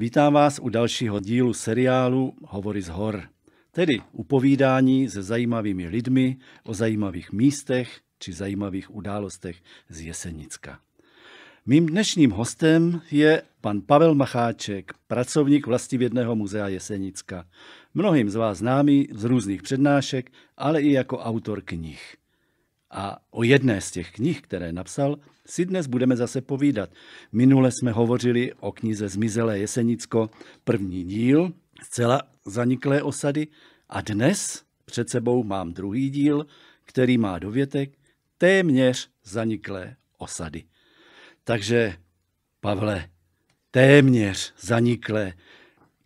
Vítám vás u dalšího dílu seriálu Hovory z hor, tedy upovídání se zajímavými lidmi o zajímavých místech či zajímavých událostech z Jesenicka. Mým dnešním hostem je pan Pavel Macháček, pracovník vlastivědného muzea Jesenicka. Mnohým z vás známý z různých přednášek, ale i jako autor knih. A o jedné z těch knih, které napsal, si dnes budeme zase povídat. Minule jsme hovořili o knize Zmizelé Jesenicko, první díl, zcela zaniklé osady. A dnes před sebou mám druhý díl, který má dovětek téměř zaniklé osady. Takže, Pavle, téměř zaniklé.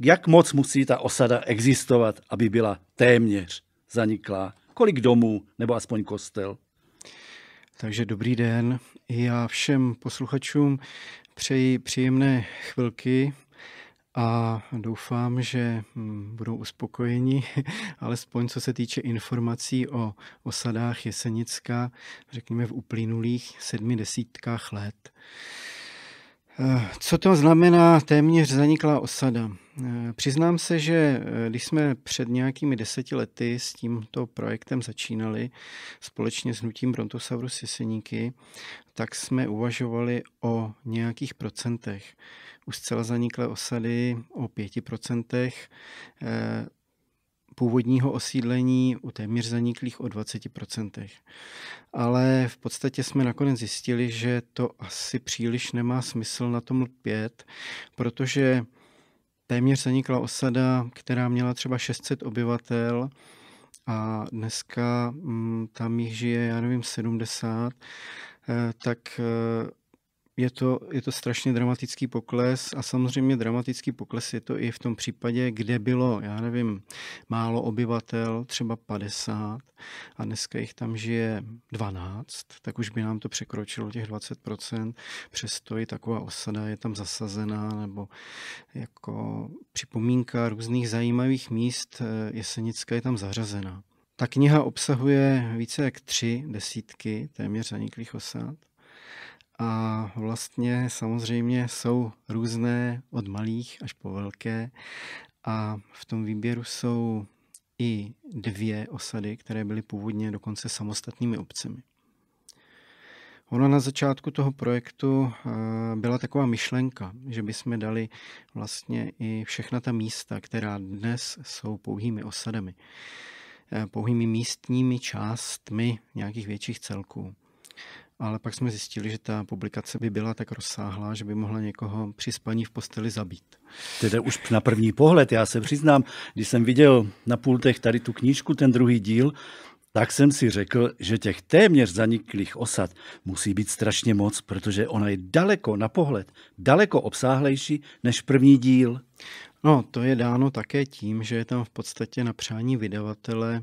Jak moc musí ta osada existovat, aby byla téměř zaniklá? Kolik domů nebo aspoň kostel? Takže dobrý den. Já všem posluchačům přeji příjemné chvilky a doufám, že hm, budou uspokojeni, alespoň co se týče informací o osadách Jesenicka, řekněme v uplynulých sedmi desítkách let. Co to znamená téměř zaniklá osada? Eh, přiznám se, že eh, když jsme před nějakými deseti lety s tímto projektem začínali společně s hnutím Brontosaurus Jeseníky, tak jsme uvažovali o nějakých procentech. U zcela zaniklé osady o pěti procentech, eh, původního osídlení téměř zaniklých o 20%. Ale v podstatě jsme nakonec zjistili, že to asi příliš nemá smysl na tom lpět, protože téměř zanikla osada, která měla třeba 600 obyvatel a dneska mm, tam jich žije, já nevím, 70, eh, tak eh, je to, je to strašně dramatický pokles a samozřejmě dramatický pokles je to i v tom případě, kde bylo, já nevím, málo obyvatel, třeba 50 a dneska jich tam žije 12, tak už by nám to překročilo těch 20%, přesto i taková osada je tam zasazená nebo jako připomínka různých zajímavých míst eh, Jesenická je tam zařazená. Ta kniha obsahuje více jak tři desítky téměř zaniklých osad a vlastně samozřejmě jsou různé od malých až po velké. A v tom výběru jsou i dvě osady, které byly původně dokonce samostatnými obcemi. Ono na začátku toho projektu eh, byla taková myšlenka, že bychom dali vlastně i všechna ta místa, která dnes jsou pouhými osadami, eh, pouhými místními částmi nějakých větších celků ale pak jsme zjistili, že ta publikace by byla tak rozsáhlá, že by mohla někoho při spaní v posteli zabít. Tedy už na první pohled, já se přiznám, když jsem viděl na pultech tady tu knížku, ten druhý díl, tak jsem si řekl, že těch téměř zaniklých osad musí být strašně moc, protože ona je daleko na pohled, daleko obsáhlejší než první díl. No, to je dáno také tím, že je tam v podstatě na přání vydavatele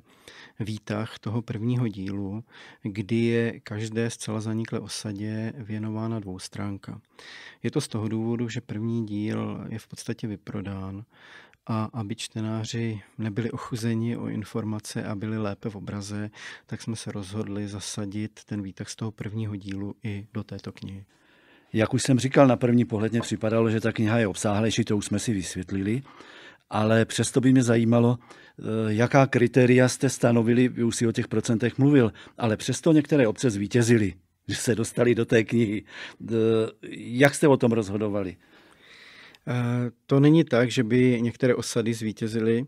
výtah toho prvního dílu, kdy je každé zcela zaniklé osadě věnována dvoustránka. Je to z toho důvodu, že první díl je v podstatě vyprodán a aby čtenáři nebyli ochuzeni o informace a byli lépe v obraze, tak jsme se rozhodli zasadit ten výtah z toho prvního dílu i do této knihy. Jak už jsem říkal, na první pohled mě připadalo, že ta kniha je obsáhlejší, to už jsme si vysvětlili, ale přesto by mě zajímalo, eh, jaká kritéria jste stanovili, vy už si o těch procentech mluvil, ale přesto některé obce zvítězily, že se dostali do té knihy. Eh, jak jste o tom rozhodovali? Eh, to není tak, že by některé osady zvítězily.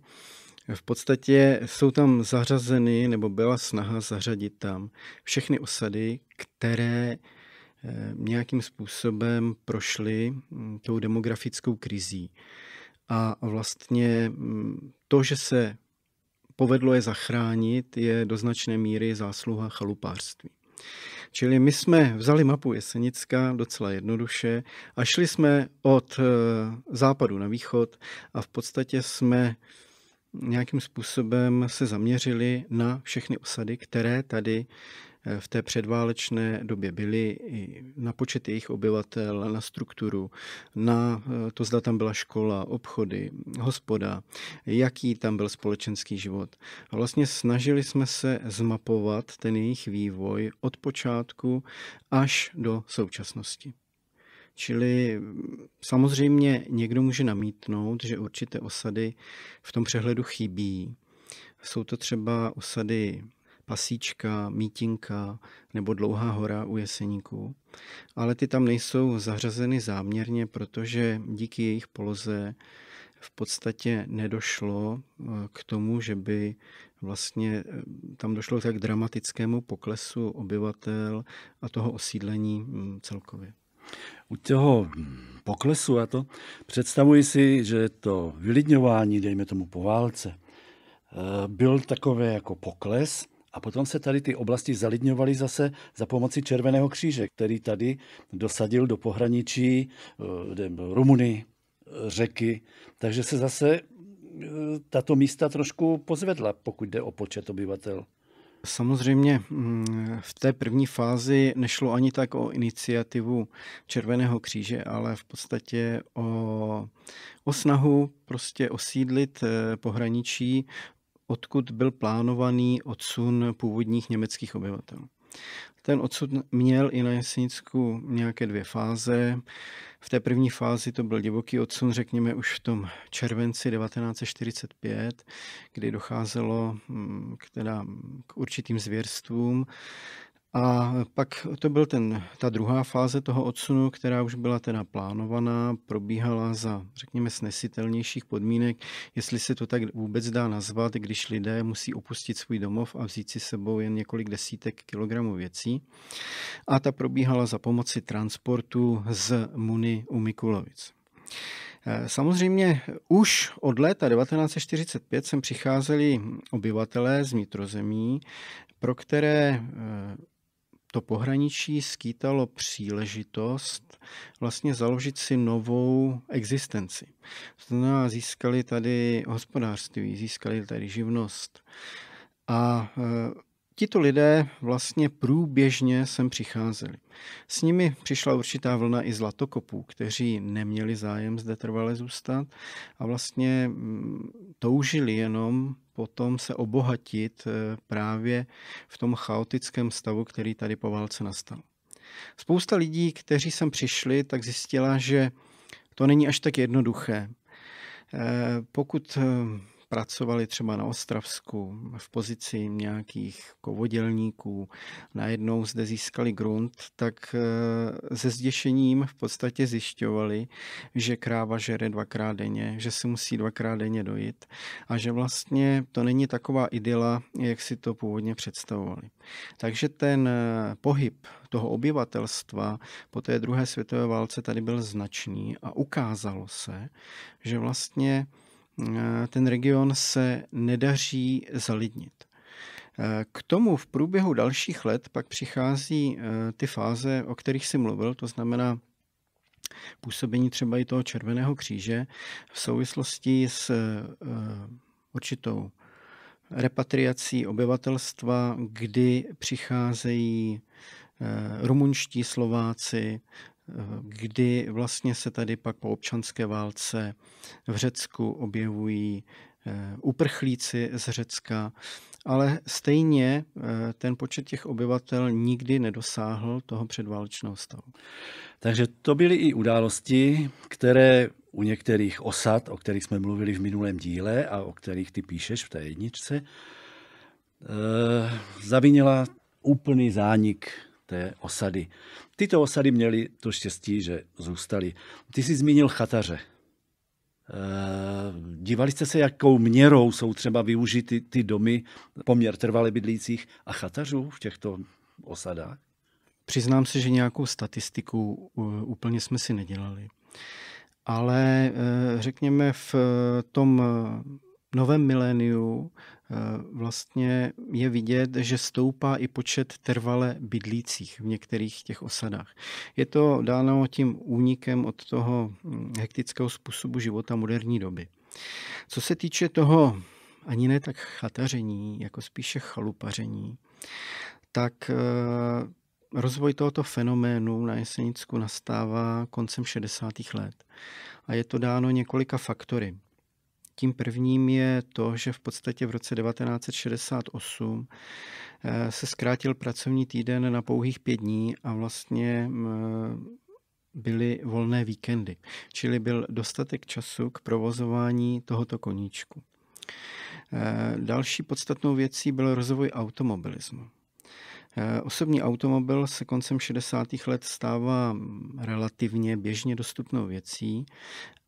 V podstatě jsou tam zařazeny, nebo byla snaha zařadit tam všechny osady, které Eh, nějakým způsobem prošli mm, tou demografickou krizí. A vlastně mm, to, že se povedlo je zachránit, je do značné míry zásluha chalupářství. Čili my jsme vzali mapu Jesenická docela jednoduše a šli jsme od eh, západu na východ a v podstatě jsme nějakým způsobem se zaměřili na všechny osady, které tady v té předválečné době byly, na počet jejich obyvatel, na strukturu, na eh, to, zda tam byla škola, obchody, hospoda, jaký tam byl společenský život. A vlastně snažili jsme se zmapovat ten jejich vývoj od počátku až do současnosti. Čili mm, samozřejmě někdo může namítnout, že určité osady v tom přehledu chybí. Jsou to třeba osady Pasíčka, Mítinka nebo Dlouhá hora u Jeseníku, Ale ty tam nejsou zařazeny záměrně, protože díky jejich poloze v podstatě nedošlo eh, k tomu, že by eh, vlastně eh, tam došlo tak dramatickému poklesu obyvatel a toho osídlení mm, celkově. U toho hm, poklesu a to představuji si, že to vylidňování, dejme tomu po válce, byl takové jako pokles, a potom se tady ty oblasti zalidňovaly zase za pomoci Červeného kříže, který tady dosadil do pohraničí eh, Rumuny, eh, řeky. Takže se zase eh, tato místa trošku pozvedla, pokud jde o počet obyvatel. Samozřejmě mm, v té první fázi nešlo ani tak o iniciativu Červeného kříže, ale v podstatě o, o snahu prostě osídlit pohraničí odkud byl plánovaný odsun původních německých obyvatel. Ten odsud měl i na Jesenicku nějaké dvě fáze. V té první fázi to byl divoký odsun, řekněme už v tom červenci 1945, kdy docházelo mm, k, teda, k určitým zvěrstvům a pak to byl ten, ta druhá fáze toho odsunu, která už byla teda plánovaná, probíhala za, řekněme, snesitelnějších podmínek, jestli se to tak vůbec dá nazvat, když lidé musí opustit svůj domov a vzít si sebou jen několik desítek kilogramů věcí. A ta probíhala za pomoci transportu z Muny u Mikulovic. Eh, samozřejmě už od léta 1945 sem přicházeli obyvatelé z vnitrozemí, pro které eh, to pohraničí skýtalo příležitost vlastně založit si novou existenci. znamená, získali tady hospodářství, získali tady živnost. A eh, Tito lidé vlastně průběžně sem přicházeli. S nimi přišla určitá vlna i zlatokopů, kteří neměli zájem zde trvale zůstat a vlastně mm, toužili jenom potom se obohatit eh, právě v tom chaotickém stavu, který tady po válce nastal. Spousta lidí, kteří sem přišli, tak zjistila, že to není až tak jednoduché. Eh, pokud eh, pracovali třeba na Ostravsku v pozici nějakých kovodělníků, najednou zde získali grunt, tak eh, se zděšením v podstatě zjišťovali, že kráva žere dvakrát denně, že se musí dvakrát denně dojít a že vlastně to není taková idyla, jak si to původně představovali. Takže ten eh, pohyb toho obyvatelstva po té druhé světové válce tady byl značný a ukázalo se, že vlastně Eh, ten region se nedaří zalidnit. Eh, k tomu v průběhu dalších let pak přichází eh, ty fáze, o kterých si mluvil, to znamená působení třeba i toho Červeného kříže v souvislosti s určitou repatriací obyvatelstva, kdy přicházejí rumunští Slováci, kdy vlastně se tady pak po občanské válce v Řecku objevují eh, uprchlíci z Řecka, ale stejně eh, ten počet těch obyvatel nikdy nedosáhl toho předválečného stavu. Takže to byly i události, které u některých osad, o kterých jsme mluvili v minulém díle a o kterých ty píšeš v té jedničce, eh, zavinila úplný zánik té osady. Tyto osady měly to štěstí, že zůstaly. Ty jsi zmínil chataře. Eh, dívali jste se, jakou měrou jsou třeba využity ty domy, poměr trvale bydlících a chatařů v těchto osadách? Přiznám se, že nějakou statistiku eh, úplně jsme si nedělali. Ale eh, řekněme v tom novém miléniu eh, vlastně je vidět, že stoupá i počet trvale bydlících v některých těch osadách. Je to dáno tím únikem od toho hm, hektického způsobu života moderní doby. Co se týče toho ani ne tak chataření, jako spíše chalupaření, tak eh, rozvoj tohoto fenoménu na Jesenicku nastává koncem 60. let. A je to dáno několika faktory. Tím prvním je to, že v podstatě v roce 1968 eh, se zkrátil pracovní týden na pouhých pět dní a vlastně byly volné víkendy, čili byl dostatek času k provozování tohoto koníčku. Eh, další podstatnou věcí byl rozvoj automobilismu. Eh, osobní automobil se koncem 60. let stává relativně běžně dostupnou věcí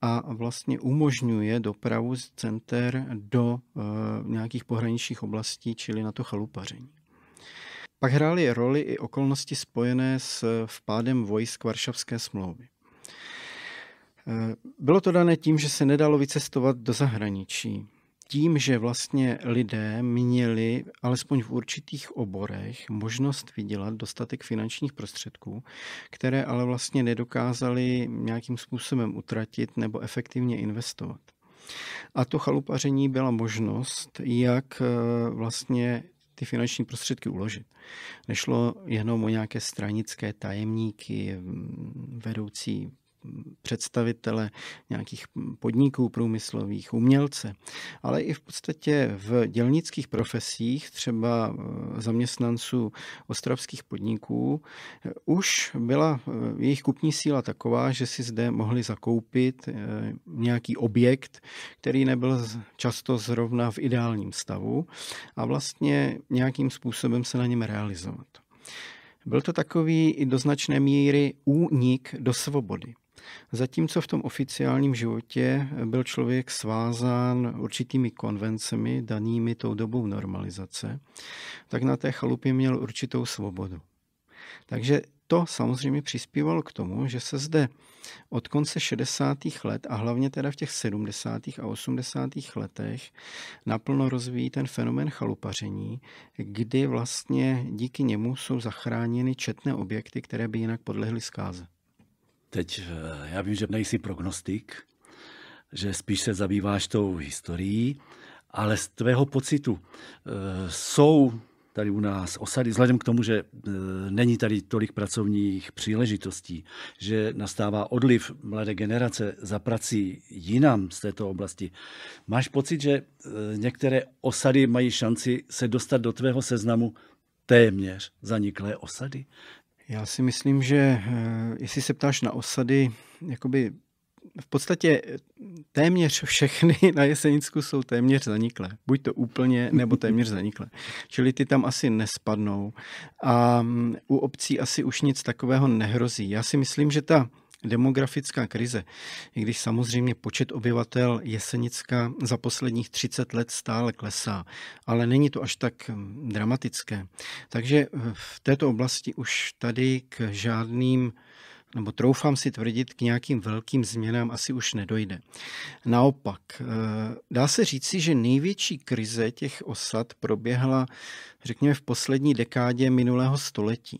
a vlastně umožňuje dopravu z center do eh, nějakých pohraničních oblastí, čili na to chalupaření. Pak hrály roli i okolnosti spojené s eh, vpádem vojsk Varšavské smlouvy. Bylo to dané tím, že se nedalo vycestovat do zahraničí tím, že vlastně lidé měli alespoň v určitých oborech možnost vydělat dostatek finančních prostředků, které ale vlastně nedokázali nějakým způsobem utratit nebo efektivně investovat. A to chalupaření byla možnost, jak eh, vlastně ty finanční prostředky uložit. Nešlo jenom o nějaké stranické tajemníky, mm, vedoucí představitele nějakých podniků průmyslových, umělce, ale i v podstatě v dělnických profesích, třeba eh, zaměstnanců ostravských podniků, eh, už byla eh, jejich kupní síla taková, že si zde mohli zakoupit nějaký objekt, který nebyl často zrovna v ideálním stavu a vlastně nějakým způsobem se na něm realizovat. Byl to takový i do značné míry únik do svobody. Zatímco v tom oficiálním životě byl člověk svázán určitými konvencemi danými tou dobou normalizace, tak na té chalupě měl určitou svobodu. Takže to samozřejmě přispívalo k tomu, že se zde od konce 60. let a hlavně teda v těch 70. a 80. letech naplno rozvíjí ten fenomén chalupaření, kdy vlastně díky němu jsou zachráněny četné objekty, které by jinak podlehly zkáze. Teď eh, já vím, že nejsi prognostik, že spíš se zabýváš tou historií, ale z tvého pocitu eh, jsou tady u nás osady, vzhledem k tomu, že eh, není tady tolik pracovních příležitostí, že nastává odliv mladé generace za prací jinam z této oblasti. Máš pocit, že některé osady mají šanci se dostat do tvého seznamu téměř zaniklé osady? Já si myslím, že eh, jestli se ptáš na osady, jakoby v podstatě eh, téměř všechny na Jesenicku jsou téměř zaniklé. Buď to úplně, nebo téměř zaniklé. Čili ty tam asi nespadnou. A mm, u obcí asi už nic takového nehrozí. Já si myslím, že ta demografická krize, i když samozřejmě počet obyvatel Jesenicka za posledních 30 let stále klesá, ale není to až tak hm, dramatické. Takže eh, v této oblasti už tady k žádným nebo troufám si tvrdit, k nějakým velkým změnám asi už nedojde. Naopak, eh, dá se říci, že největší krize těch osad proběhla, řekněme, v poslední dekádě minulého století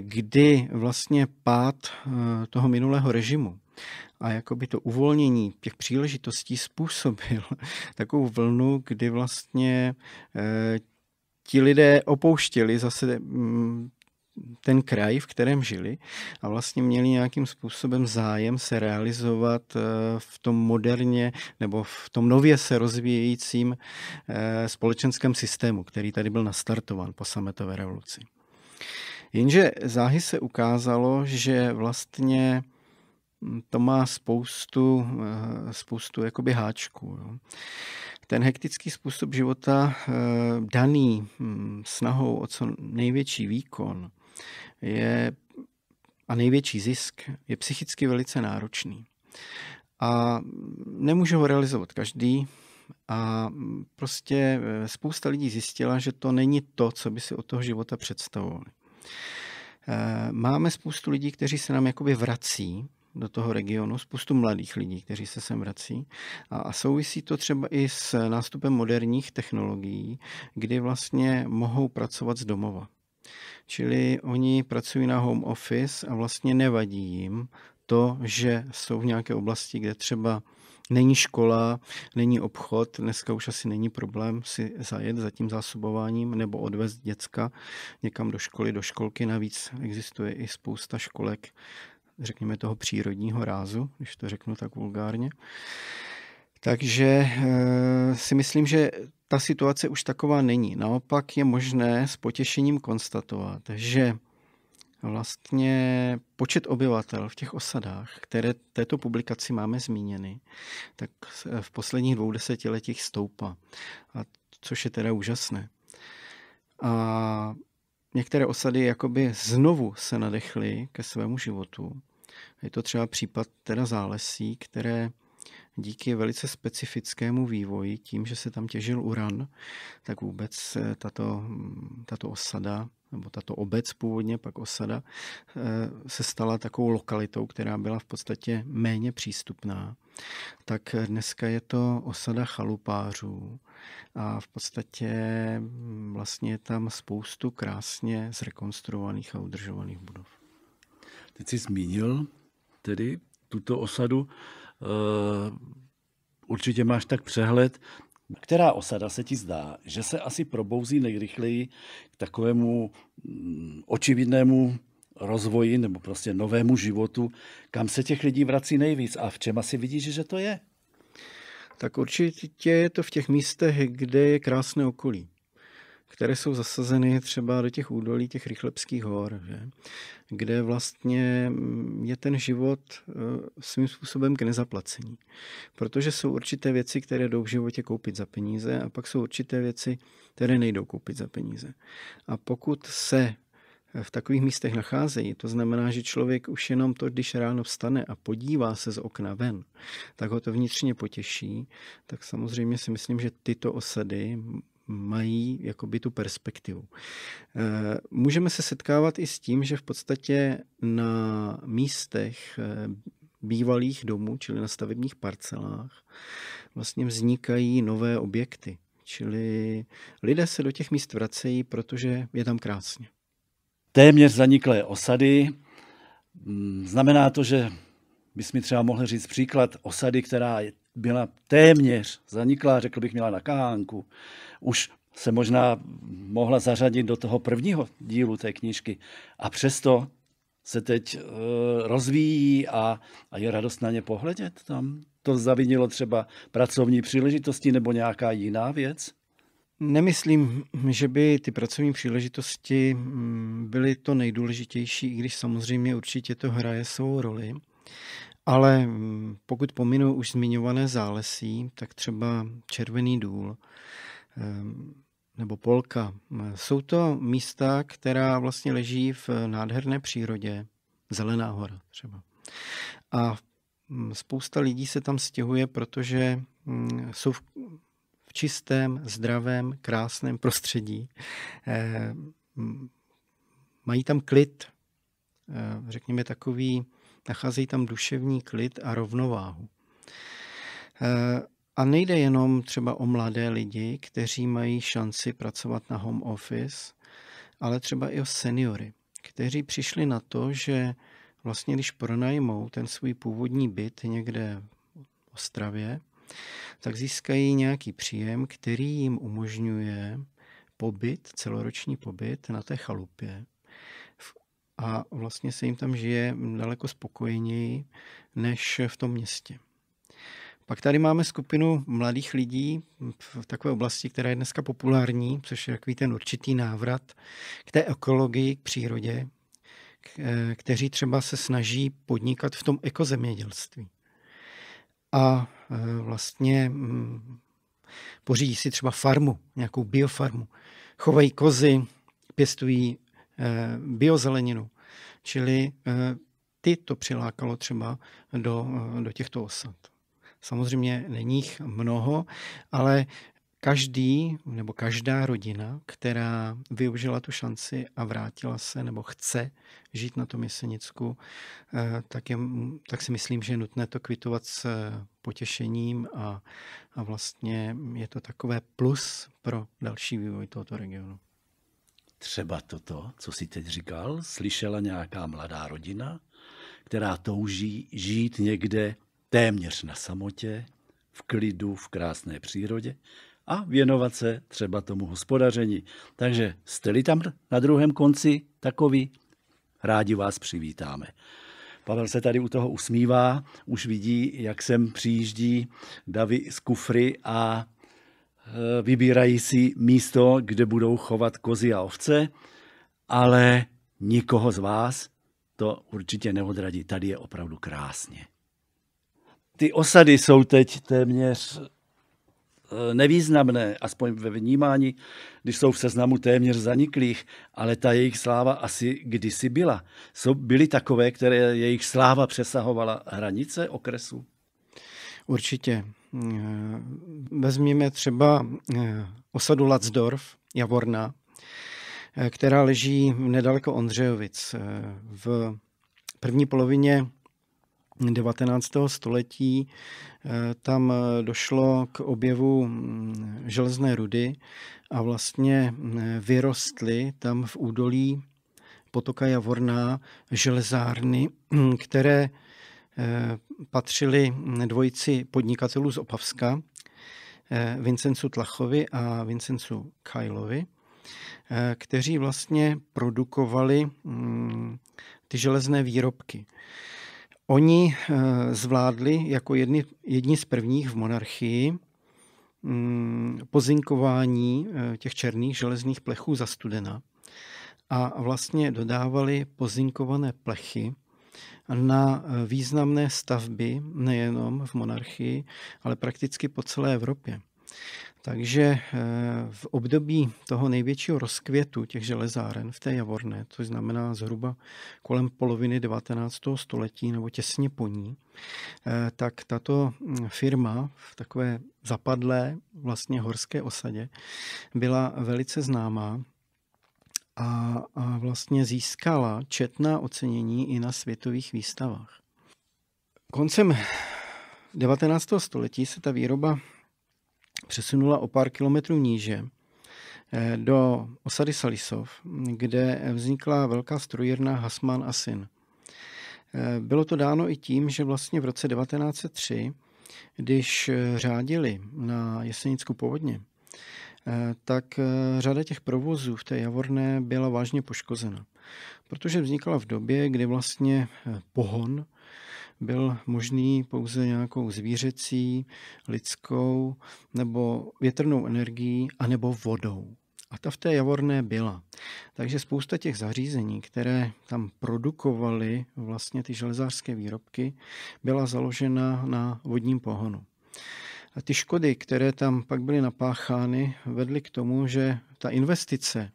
kdy vlastně pád eh, toho minulého režimu a jakoby to uvolnění těch příležitostí způsobil takovou vlnu, kdy vlastně eh, ti lidé opouštěli zase mm, ten kraj, v kterém žili a vlastně měli nějakým způsobem zájem se realizovat eh, v tom moderně nebo v tom nově se rozvíjejícím společenském systému, který tady byl nastartován po sametové revoluci. Jenže záhy se ukázalo, že vlastně hm, to má spoustu, eh, spoustu jakoby háčků. Jo. Ten hektický způsob života eh, daný hm, snahou o co největší výkon je, a největší zisk je psychicky velice náročný. A nemůže ho realizovat každý, a hm, prostě eh, spousta lidí zjistila, že to není to, co by si od toho života představovali. Eh, máme spoustu lidí, kteří se nám jakoby vrací do toho regionu, spoustu mladých lidí, kteří se sem vrací. A, souvisí to třeba i s nástupem moderních technologií, kdy vlastně mohou pracovat z domova. Čili oni pracují na home office a vlastně nevadí jim to, že jsou v nějaké oblasti, kde třeba Není škola, není obchod, dneska už asi není problém si zajet za tím zásobováním nebo odvést děcka někam do školy, do školky. Navíc existuje i spousta školek, řekněme toho přírodního rázu, když to řeknu tak vulgárně. Takže eh, si myslím, že ta situace už taková není. Naopak je možné s potěšením konstatovat, že vlastně počet obyvatel v těch osadách, které této publikaci máme zmíněny, tak eh, v posledních dvou desetiletích stoupá, a což je teda úžasné. A některé osady jakoby znovu se nadechly ke svému životu. Je to třeba případ teda zálesí, které díky velice specifickému vývoji, tím, že se tam těžil uran, tak vůbec eh, tato, mm, tato osada nebo tato obec původně, pak osada, eh, se stala takovou lokalitou, která byla v podstatě méně přístupná. Tak dneska je to osada chalupářů a v podstatě mm, vlastně je tam spoustu krásně zrekonstruovaných a udržovaných budov. Teď jsi zmínil tedy tuto osadu. Eh, určitě máš tak přehled, která osada se ti zdá, že se asi probouzí nejrychleji k takovému mm, očividnému rozvoji nebo prostě novému životu, kam se těch lidí vrací nejvíc a v čem asi vidíš, že to je? Tak určitě je to v těch místech, kde je krásné okolí které jsou zasazeny třeba do těch údolí těch Rychlebských hor, že? kde vlastně mm, je ten život eh, svým způsobem k nezaplacení. Protože jsou určité věci, které jdou v životě koupit za peníze a pak jsou určité věci, které nejdou koupit za peníze. A pokud se eh, v takových místech nacházejí. To znamená, že člověk už jenom to, když ráno vstane a podívá se z okna ven, tak ho to vnitřně potěší. Tak samozřejmě si myslím, že tyto osady mají jakoby tu perspektivu. Eh, můžeme se setkávat i s tím, že v podstatě na místech eh, bývalých domů, čili na stavebních parcelách, vlastně vznikají nové objekty. Čili lidé se do těch míst vracejí, protože je tam krásně. Téměř zaniklé osady. Hm, znamená to, že bychom třeba mohli říct příklad osady, která byla téměř zaniklá, řekl bych, měla na kahánku. Už se možná mohla zařadit do toho prvního dílu té knížky. A přesto se teď e, rozvíjí a, a je radost na ně pohledět tam. To zavinilo třeba pracovní příležitosti nebo nějaká jiná věc? Nemyslím, že by ty pracovní příležitosti mm, byly to nejdůležitější, i když samozřejmě určitě to hraje svou roli. Ale mm, pokud pominu už zmiňované zálesí, tak třeba Červený důl ehm, nebo Polka. Jsou to místa, která vlastně leží v eh, nádherné přírodě, Zelená hora třeba. A mm, spousta lidí se tam stěhuje, protože mm, jsou v čistém, zdravém, krásném prostředí. Ehm, mají tam klid, eh, řekněme takový nacházejí tam duševní klid a rovnováhu. Eh, a nejde jenom třeba o mladé lidi, kteří mají šanci pracovat na home office, ale třeba i o seniory, kteří přišli na to, že vlastně když pronajmou ten svůj původní byt někde v Ostravě, tak získají nějaký příjem, který jim umožňuje pobyt, celoroční pobyt na té chalupě a vlastně se jim tam žije daleko spokojeněji než v tom městě. Pak tady máme skupinu mladých lidí v takové oblasti, která je dneska populární, což je takový ten určitý návrat k té ekologii, k přírodě, eh, kteří třeba se snaží podnikat v tom ekozemědělství. A eh, vlastně mm, pořídí si třeba farmu, nějakou biofarmu. Chovají kozy, pěstují Eh, biozeleninu. Čili eh, ty to přilákalo třeba do, eh, do těchto osad. Samozřejmě není jich mnoho, ale každý nebo každá rodina, která využila tu šanci a vrátila se nebo chce žít na tom Jesenicku, tak, je, tak si myslím, že je nutné to kvitovat s potěšením a, a vlastně je to takové plus pro další vývoj tohoto regionu. Třeba toto, co si teď říkal, slyšela nějaká mladá rodina, která touží žít někde téměř na samotě, v klidu, v krásné přírodě a věnovat se třeba tomu hospodaření. Takže jste-li tam na druhém konci takový, rádi vás přivítáme. Pavel se tady u toho usmívá, už vidí, jak sem přijíždí davy z kufry a Eh, vybírají si místo, kde budou chovat kozy a ovce, ale nikoho z vás to určitě neodradí. Tady je opravdu krásně. Ty osady jsou teď téměř eh, nevýznamné, aspoň ve vnímání, když jsou v seznamu téměř zaniklých, ale ta jejich sláva asi kdysi byla. Jsou, byly takové, které jejich sláva přesahovala hranice okresu? Určitě. Eh, vezměme třeba eh, osadu Lacdorf, Javorna, eh, která leží nedaleko Ondřejovic. V první polovině 19. století tam došlo k objevu mm, železné rudy a vlastně mm, vyrostly tam v údolí potoka Javorná železárny, které Eh, patřili dvojici podnikatelů z Opavska, eh, Vincencu Tlachovi a Vincencu Kajlovi, eh, kteří vlastně produkovali mm, ty železné výrobky. Oni zvládli jako jedni, jedni z prvních v monarchii mm, pozinkování těch černých železných plechů za studena a vlastně dodávali pozinkované plechy na eh, významné stavby nejenom v monarchii, ale prakticky po celé Evropě. Takže eh, v období toho největšího rozkvětu těch železáren v té Javorné, což znamená zhruba kolem poloviny 19. století nebo těsně po ní, eh, tak tato hm, firma v takové zapadlé vlastně horské osadě byla velice známá a, a vlastně získala četná ocenění i na světových výstavách. Koncem 19. století se ta výroba přesunula o pár kilometrů níže eh, do osady Salisov, kde vznikla velká strojírna Hasman a syn. Eh, bylo to dáno i tím, že vlastně v roce 1903, když eh, řádili na Jesenicku povodně, Eh, tak eh, řada těch provozů v té Javorné byla vážně poškozena. Protože vznikala v době, kdy vlastně eh, pohon byl možný pouze nějakou zvířecí, lidskou nebo větrnou energií a nebo vodou. A ta v té Javorné byla. Takže spousta těch zařízení, které tam produkovaly vlastně ty železářské výrobky, byla založena na vodním pohonu. A ty škody, které tam pak byly napáchány, vedly k tomu, že ta investice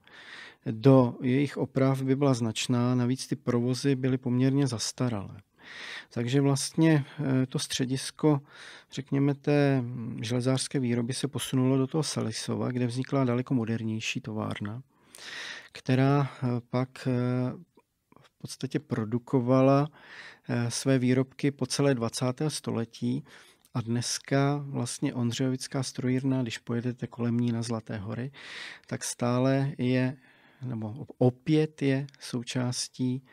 do jejich oprav by byla značná, navíc ty provozy byly poměrně zastaralé. Takže vlastně eh, to středisko, řekněme, té železářské výroby se posunulo do toho Salisova, kde vznikla daleko modernější továrna, která eh, pak eh, v podstatě produkovala své výrobky po celé 20. století a dneska vlastně Ondřejovická strojírna, když pojedete kolem ní na Zlaté hory, tak stále je nebo opět je součástí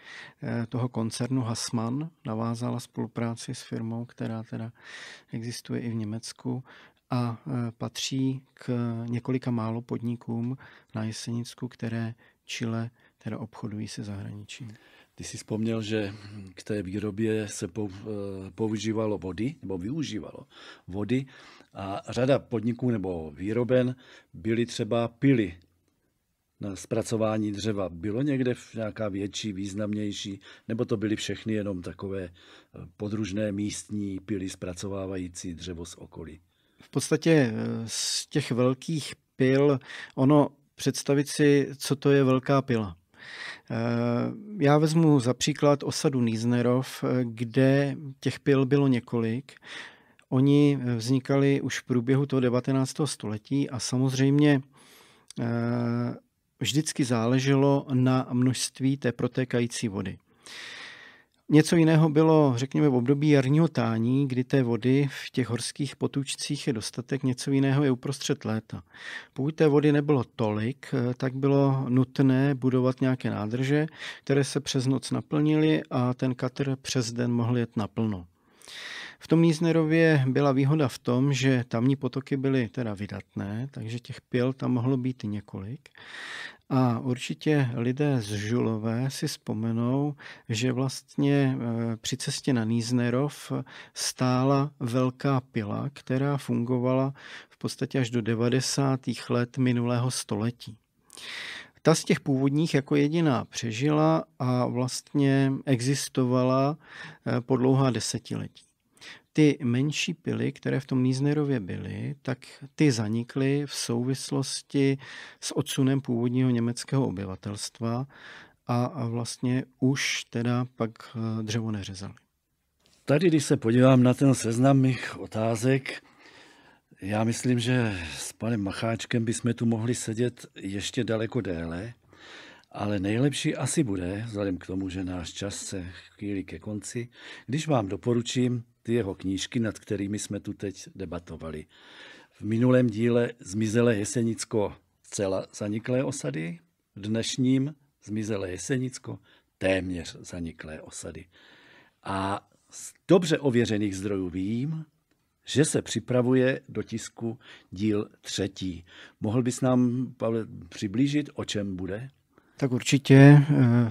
eh, toho koncernu Hasman, navázala spolupráci s firmou, která teda existuje i v Německu a eh, patří k několika málo podnikům na Jesenicku, které čile teda obchodují se zahraničím. Ty jsi vzpomněl, že k té výrobě se eh, používalo vody, nebo využívalo vody a řada podniků nebo výroben byly třeba pily na zpracování dřeva. Bylo někde nějaká větší, významnější, nebo to byly všechny jenom takové eh, podružné místní pily zpracovávající dřevo z okolí? V podstatě eh, z těch velkých pil, ono představit si, co to je velká pila. Eh, já vezmu za příklad osadu Níznerov, eh, kde těch pil bylo několik. Oni eh, vznikali už v průběhu toho 19. století a samozřejmě vždycky záleželo na množství té protékající vody. Něco jiného bylo, řekněme, v období jarního tání, kdy té vody v těch horských potůčcích je dostatek, něco jiného je uprostřed léta. Pokud té vody nebylo tolik, eh, tak bylo nutné budovat nějaké nádrže, které se přes noc naplnily a ten katr přes den mohl jet naplno. V tom Níznerově byla výhoda v tom, že tamní potoky byly teda vydatné, takže těch pil tam mohlo být několik. A určitě lidé z Žulové si vzpomenou, že vlastně e, při cestě na Níznerov stála velká pila, která fungovala v podstatě až do 90. let minulého století. Ta z těch původních jako jediná přežila a vlastně existovala e, po dlouhá desetiletí ty menší pily, které v tom Níznerově byly, tak ty zanikly v souvislosti s odsunem původního německého obyvatelstva a, a vlastně už teda pak eh, dřevo neřezali. Tady, když se podívám na ten seznam mých otázek, já myslím, že s panem Macháčkem bychom tu mohli sedět ještě daleko déle, ale nejlepší asi bude, vzhledem k tomu, že náš čas se chvíli ke konci, když vám doporučím ty jeho knížky, nad kterými jsme tu teď debatovali. V minulém díle zmizelé Jesenicko zcela zaniklé osady, v dnešním zmizelé Jesenicko téměř zaniklé osady. A z dobře ověřených zdrojů vím, že se připravuje do tisku díl třetí. Mohl bys nám, Pavel, přiblížit, o čem bude? Tak určitě v eh,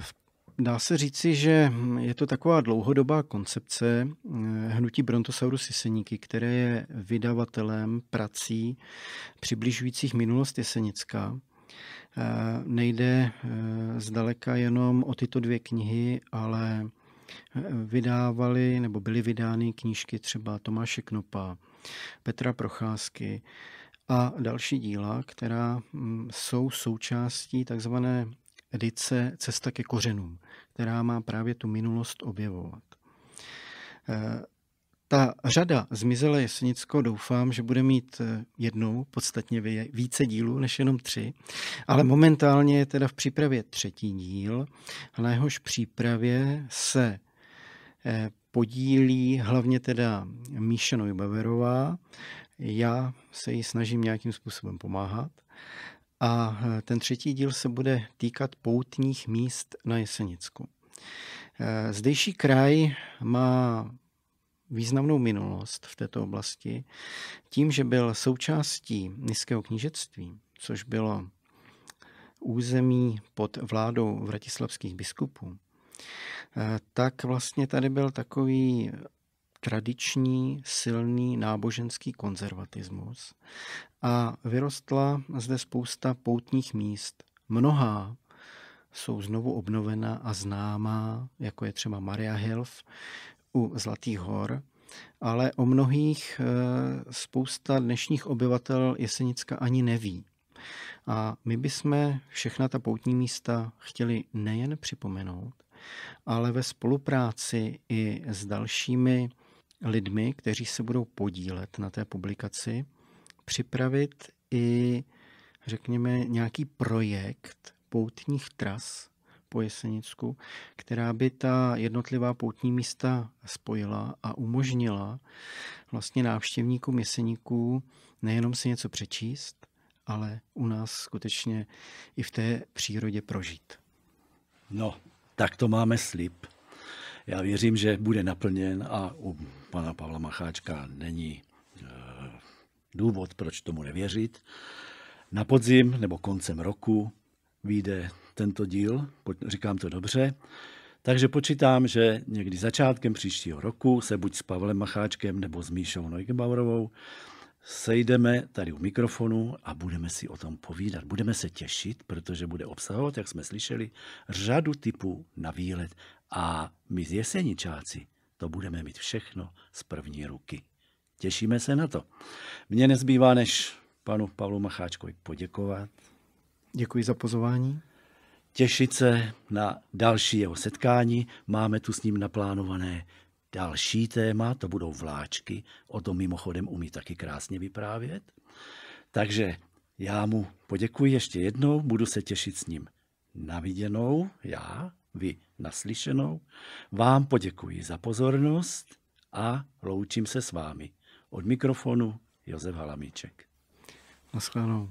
Dá se říci, že je to taková dlouhodobá koncepce eh, hnutí Brontosaurus Jeseníky, které je vydavatelem prací přibližujících minulost Jesenická. Eh, nejde eh, zdaleka jenom o tyto dvě knihy, ale vydávali nebo byly vydány knížky třeba Tomáše Knopa, Petra Procházky a další díla, která mm, jsou součástí takzvané edice Cesta ke kořenům, která má právě tu minulost objevovat. Eh, ta řada Zmizelé Jesenicko doufám, že bude mít eh, jednou podstatně více dílů než jenom tři, ale momentálně je teda v přípravě třetí díl, na jehož přípravě se eh, podílí hlavně teda Míša Nojbaverová. Já se jí snažím nějakým způsobem pomáhat. A eh, ten třetí díl se bude týkat poutních míst na Jesenicku. Eh, zdejší kraj má významnou minulost v této oblasti tím, že byl součástí Nyského knížectví, což bylo území pod vládou vratislavských biskupů, eh, tak vlastně tady byl takový tradiční silný náboženský konzervatismus, a vyrostla zde spousta poutních míst. Mnohá jsou znovu obnovena a známá, jako je třeba Maria Hilf u Zlatých hor, ale o mnohých eh, spousta dnešních obyvatel Jesenicka ani neví. A my bychom všechna ta poutní místa chtěli nejen připomenout, ale ve spolupráci i s dalšími lidmi, kteří se budou podílet na té publikaci, připravit i, řekněme, nějaký projekt poutních tras po Jesenicku, která by ta jednotlivá poutní místa spojila a umožnila vlastně návštěvníkům Jeseníků nejenom si něco přečíst, ale u nás skutečně i v té přírodě prožít. No, tak to máme slib. Já věřím, že bude naplněn a u pana Pavla Macháčka není důvod, proč tomu nevěřit. Na podzim nebo koncem roku vyjde tento díl, říkám to dobře, takže počítám, že někdy začátkem příštího roku se buď s Pavlem Macháčkem nebo s Míšou Neugebauerovou sejdeme tady u mikrofonu a budeme si o tom povídat. Budeme se těšit, protože bude obsahovat, jak jsme slyšeli, řadu typů na výlet. A my z jeseničáci to budeme mít všechno z první ruky. Těšíme se na to. Mně nezbývá, než panu Pavlu Macháčkovi poděkovat. Děkuji za pozvání. Těšit se na další jeho setkání. Máme tu s ním naplánované další téma, to budou vláčky. O tom mimochodem umí taky krásně vyprávět. Takže já mu poděkuji ještě jednou, budu se těšit s ním na viděnou, já, vy naslyšenou. Vám poděkuji za pozornost a loučím se s vámi. Od mikrofonu Josef Halamíček. Naschledanou.